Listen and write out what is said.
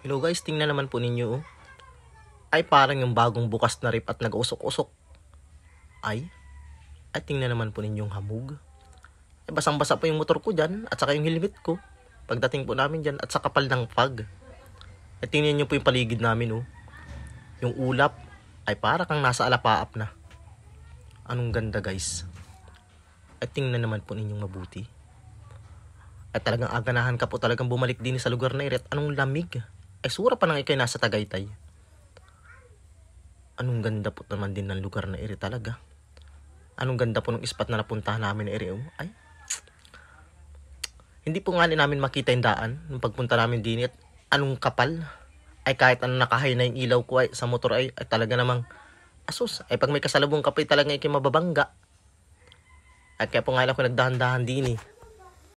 Hello guys, tingnan naman po ninyo. Oh. Ay parang yung bagong bukas na rip at nag-usok-usok. Ay, ay tingnan naman po ninyo yung hamog. Ay basang-basa po yung motor ko dyan at saka yung helmet ko. Pagdating po namin dyan at sa kapal ng fog. Ay tingnan nyo po yung paligid namin oh. Yung ulap ay para kang nasa alapaap na. Anong ganda guys. Ay tingnan naman po ninyo mabuti. At talagang aganahan ka po talagang bumalik din sa lugar na iret. Anong lamig. Ay, eh, sura pa nang ikay nasa Tagaytay. Anong ganda po naman din ng lugar na iri talaga. Anong ganda po ng ispat na napuntahan namin na iri. Oh. Ay, hindi po nga namin makita yung daan nung pagpunta namin din at anong kapal ay kahit anong nakahay na yung ilaw ko ay sa motor ay, ay talaga namang asus ay pag may kasalubong kapay talaga ikay mababangga at kaya po nga lang ko nagdahan-dahan din eh